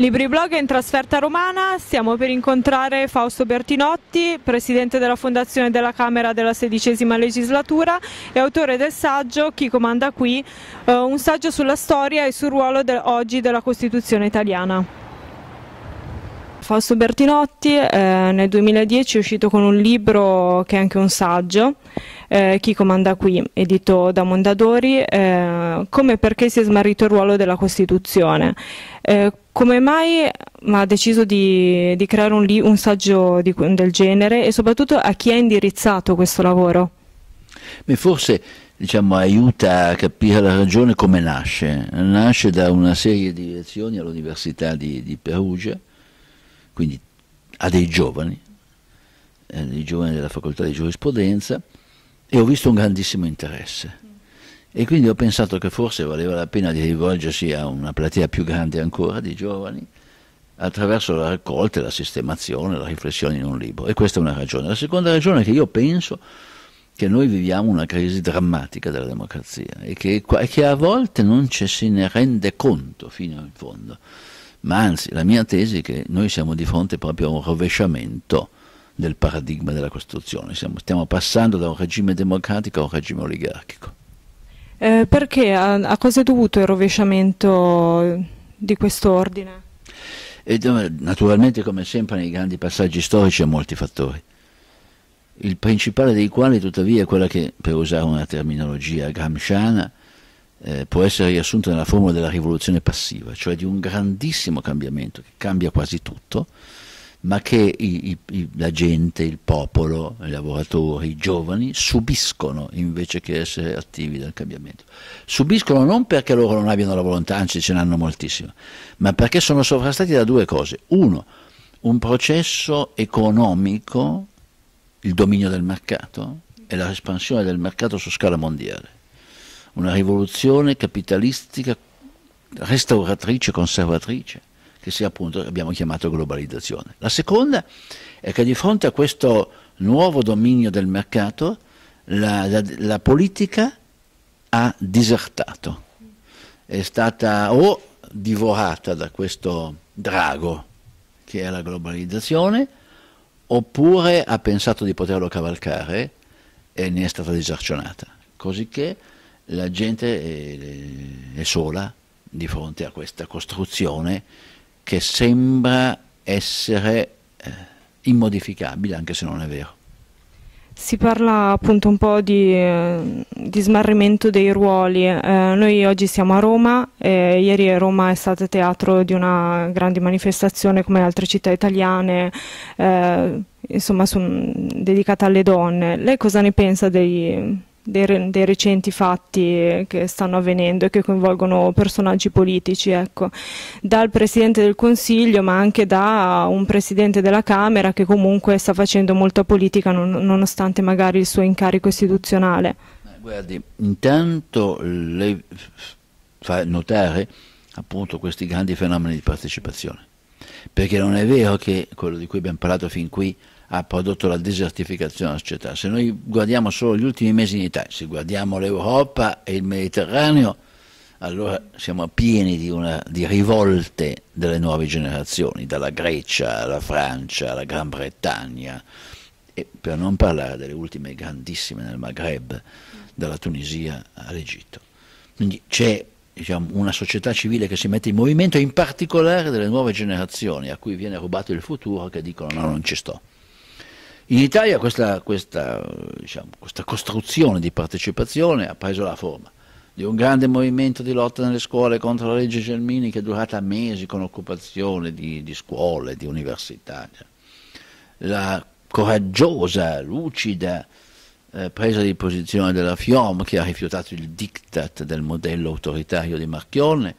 Libriblog è in trasferta romana, stiamo per incontrare Fausto Bertinotti, presidente della Fondazione della Camera della XVI legislatura e autore del saggio Chi comanda qui, eh, un saggio sulla storia e sul ruolo del, oggi della Costituzione italiana. Fausto Bertinotti eh, nel 2010 è uscito con un libro che è anche un saggio eh, Chi comanda qui, edito da Mondadori, eh, come perché si è smarrito il ruolo della Costituzione. Eh, come mai ha deciso di, di creare un, un saggio di, del genere e soprattutto a chi ha indirizzato questo lavoro? Beh, forse diciamo, aiuta a capire la ragione come nasce. Nasce da una serie di lezioni all'Università di, di, Perugia, quindi a dei giovani, eh, dei giovani della facoltà di giurisprudenza, e ho visto un grandissimo interesse. E quindi ho pensato che forse valeva la pena di rivolgersi a una platea più grande ancora di giovani attraverso la raccolta, la sistemazione, la riflessione in un libro. E questa è una ragione. La seconda ragione è che io penso che noi viviamo una crisi drammatica della democrazia e che, che a volte non ci si ne rende conto fino in fondo. Ma anzi, la mia tesi è che noi siamo di fronte proprio a un rovesciamento del paradigma della Costituzione. Siamo, stiamo passando da un regime democratico a un regime oligarchico. Eh, perché? A, a cosa è dovuto il rovesciamento di quest'ordine? naturalmente, come sempre nei grandi passaggi storici, a molti fattori. Il principale dei quali, tuttavia, è quella che, per usare una terminologia gramsciana, eh, può essere riassunta nella formula della rivoluzione passiva, cioè di un grandissimo cambiamento che cambia quasi tutto, ma che i, i, la gente, il popolo, i lavoratori, i giovani subiscono invece che essere attivi del cambiamento. Subiscono non perché loro non abbiano la volontà, anzi ce n'hanno moltissima, ma perché sono sovrastati da due cose. Uno, un processo economico, il dominio del mercato e la espansione del mercato su scala mondiale una rivoluzione capitalistica restauratrice, conservatrice, che sia appunto, abbiamo chiamato globalizzazione. La seconda è che di fronte a questo nuovo dominio del mercato la, la, la politica ha disertato, è stata o divorata da questo drago che è la globalizzazione, oppure ha pensato di poterlo cavalcare e ne è stata disarcionata, cosicché la gente è, eh, è sola di fronte a questa costruzione che sembra essere eh, immodificabile, anche se non è vero. Si parla appunto un po' di, eh, di smarrimento dei ruoli. Eh, noi oggi siamo a Roma, eh, ieri Roma è stata teatro di una grande manifestazione come altre città italiane, eh, insomma, son, dedicata alle donne. Lei cosa ne pensa dei, dei, dei, recenti fatti che stanno avvenendo e che coinvolgono personaggi politici, ecco. dal Presidente del Consiglio ma anche da un Presidente della Camera che comunque sta facendo molta politica non, nonostante magari il suo incarico istituzionale. Eh, guardi, intanto lei fa notare appunto questi grandi fenomeni di partecipazione, perché non è vero che quello di cui abbiamo parlato fin qui ha prodotto la desertificazione della società. Se noi guardiamo solo gli ultimi mesi in Italia, se guardiamo l'Europa e il Mediterraneo, allora siamo pieni di, una, di, rivolte delle nuove generazioni, dalla Grecia alla Francia, alla Gran Bretagna, e per non parlare delle ultime grandissime nel Maghreb, dalla Tunisia all'Egitto. Quindi c'è diciamo, una società civile che si mette in movimento, in particolare delle nuove generazioni, a cui viene rubato il futuro, che dicono no, non ci sto. In Italia questa, questa, diciamo, questa costruzione di partecipazione ha preso la forma di un grande movimento di lotta nelle scuole contro la legge Gelmini che è durata mesi con occupazione di, di scuole, di università. La coraggiosa, lucida eh, presa di posizione della FIOM che ha rifiutato il diktat del modello autoritario di Marchionne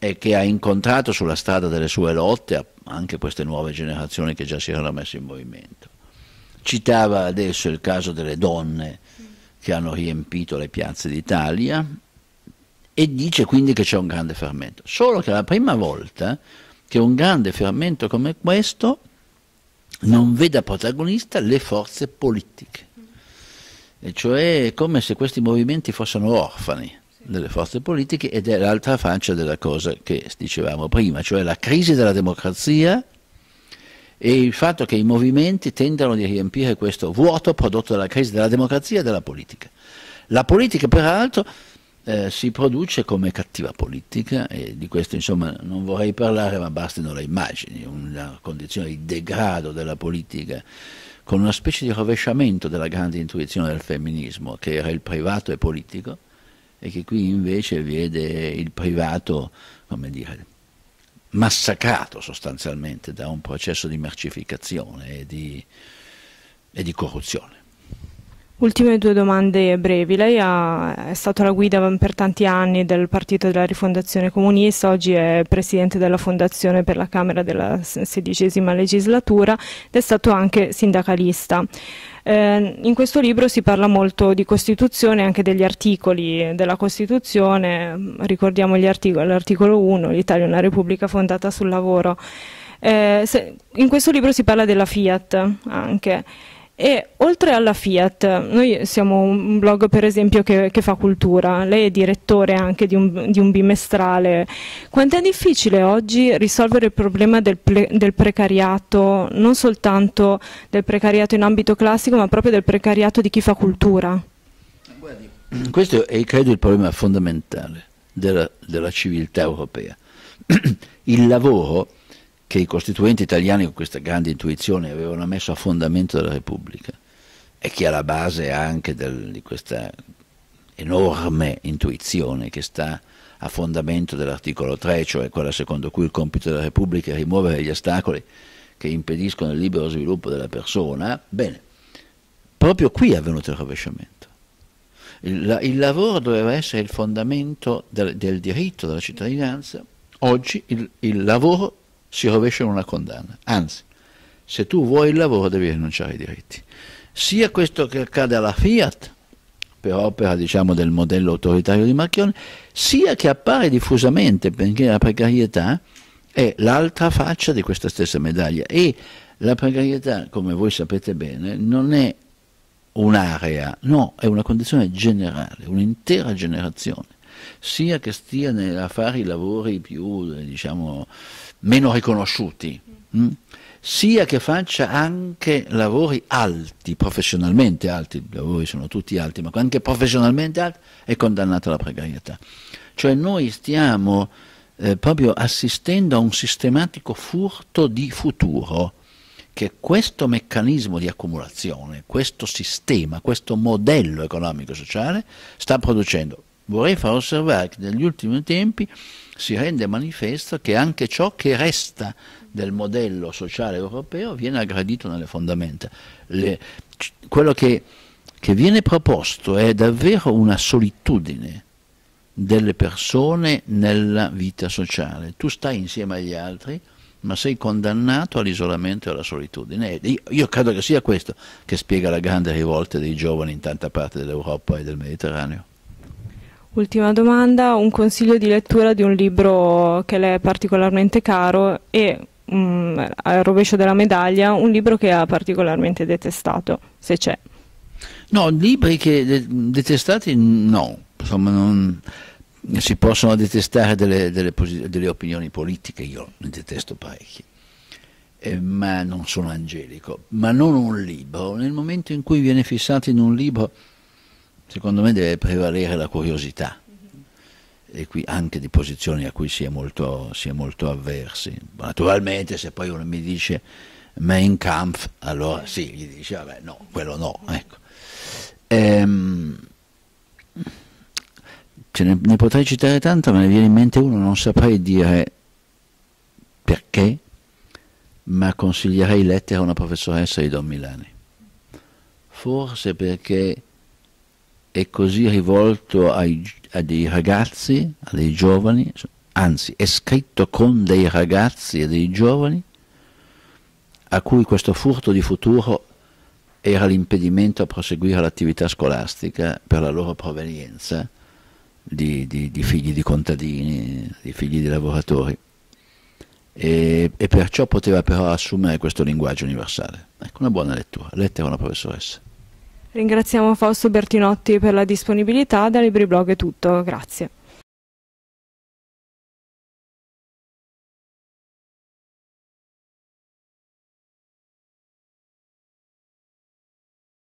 e che ha incontrato sulla strada delle sue lotte anche queste nuove generazioni che già si erano messe in movimento. Citava adesso il caso delle donne che hanno riempito le piazze d'Italia e dice quindi che c'è un grande fermento. Solo che è la prima volta che un grande fermento come questo non veda protagonista le forze politiche. E cioè è come se questi movimenti fossero orfani delle forze politiche ed è l'altra faccia della cosa che dicevamo prima, cioè la crisi della democrazia e il fatto che i movimenti tentano a riempire questo vuoto prodotto dalla crisi della democrazia e della politica. La politica peraltro eh, si produce come cattiva politica e di questo insomma non vorrei parlare ma bastano le immagini, una condizione di degrado della politica con una specie di rovesciamento della grande intuizione del femminismo che era il privato e politico e che qui invece vede il privato, come dire, massacrato sostanzialmente da un processo di mercificazione e di, e di corruzione. Ultime due domande brevi. Lei ha, è stato la guida per tanti anni del Partito della Rifondazione Comunista, oggi è presidente della Fondazione per la Camera della XVI legislatura ed è stato anche sindacalista. Eh, in questo libro si parla molto di Costituzione, e anche degli articoli della Costituzione, ricordiamo l'articolo 1, l'Italia è una repubblica fondata sul lavoro. Eh, se, in questo libro si parla della Fiat anche. E oltre alla Fiat, noi siamo un blog per esempio che, che fa cultura, lei è direttore anche di un, di un, bimestrale. Quanto è difficile oggi risolvere il problema del, del precariato, non soltanto del precariato in ambito classico, ma proprio del precariato di chi fa cultura? questo è credo il problema fondamentale della, della civiltà europea. il lavoro che i costituenti italiani con questa grande intuizione avevano messo a fondamento della Repubblica e che è alla base anche del, di questa enorme intuizione che sta a fondamento dell'articolo 3, cioè quella secondo cui il compito della Repubblica è rimuovere gli ostacoli che impediscono il libero sviluppo della persona, bene, proprio qui è avvenuto il rovesciamento. Il, il lavoro doveva essere il fondamento del, del diritto della cittadinanza, oggi il, il lavoro si rovescia una condanna. Anzi, se tu vuoi il lavoro devi rinunciare ai diritti. Sia questo che accade alla Fiat, per opera diciamo, del modello autoritario di Marchione, sia che appare diffusamente, perché la precarietà è l'altra faccia di questa stessa medaglia. E la precarietà, come voi sapete bene, non è un'area, no, è una condizione generale, un'intera generazione sia che stia a fare i lavori più, diciamo, meno riconosciuti, mh? Mm, sia che faccia anche lavori alti, professionalmente alti, i lavori sono tutti alti, ma anche professionalmente alti, è condannata alla precarietà. Cioè noi stiamo eh, proprio assistendo a un sistematico furto di futuro che questo meccanismo di accumulazione, questo sistema, questo modello economico-sociale sta producendo Vorrei far osservare che negli ultimi tempi si rende manifesto che anche ciò che resta del modello sociale europeo viene aggredito nelle fondamenta. Le, quello che, che viene proposto è davvero una solitudine delle persone nella vita sociale. Tu stai insieme agli altri, ma sei condannato all'isolamento e alla solitudine. Io credo che sia questo che spiega la grande rivolta dei giovani in tanta parte dell'Europa e del Mediterraneo. Ultima domanda, un consiglio di lettura di un libro che le è particolarmente caro e mh, mm, al rovescio della medaglia un libro che ha particolarmente detestato, se c'è. No, libri che detestati no, insomma non, si possono detestare delle, delle, delle, opinioni politiche, io ne detesto parecchie, eh, ma non sono angelico, ma non un libro, nel momento in cui viene fissato in un libro Secondo me deve prevalere la curiosità e qui anche di posizioni a cui si è molto, si è molto avversi. Naturalmente se poi uno mi dice Mein Kampf, allora sì, gli dice vabbè no, quello no. Ecco. Ehm, ne, ne, potrei citare tanto, ma ne viene in mente uno, non saprei dire perché, ma consiglierei lettere a una professoressa di Don Milani. Forse perché è così rivolto ai, a dei ragazzi, a dei giovani, anzi è scritto con dei ragazzi e dei giovani a cui questo furto di futuro era l'impedimento a proseguire l'attività scolastica per la loro provenienza di, di, di, figli di contadini, di figli di lavoratori. E, e perciò poteva però assumere questo linguaggio universale. Ecco una buona lettura, lettera una professoressa. Ringraziamo Fausto Bertinotti per la disponibilità, da LibriBlog è tutto, grazie.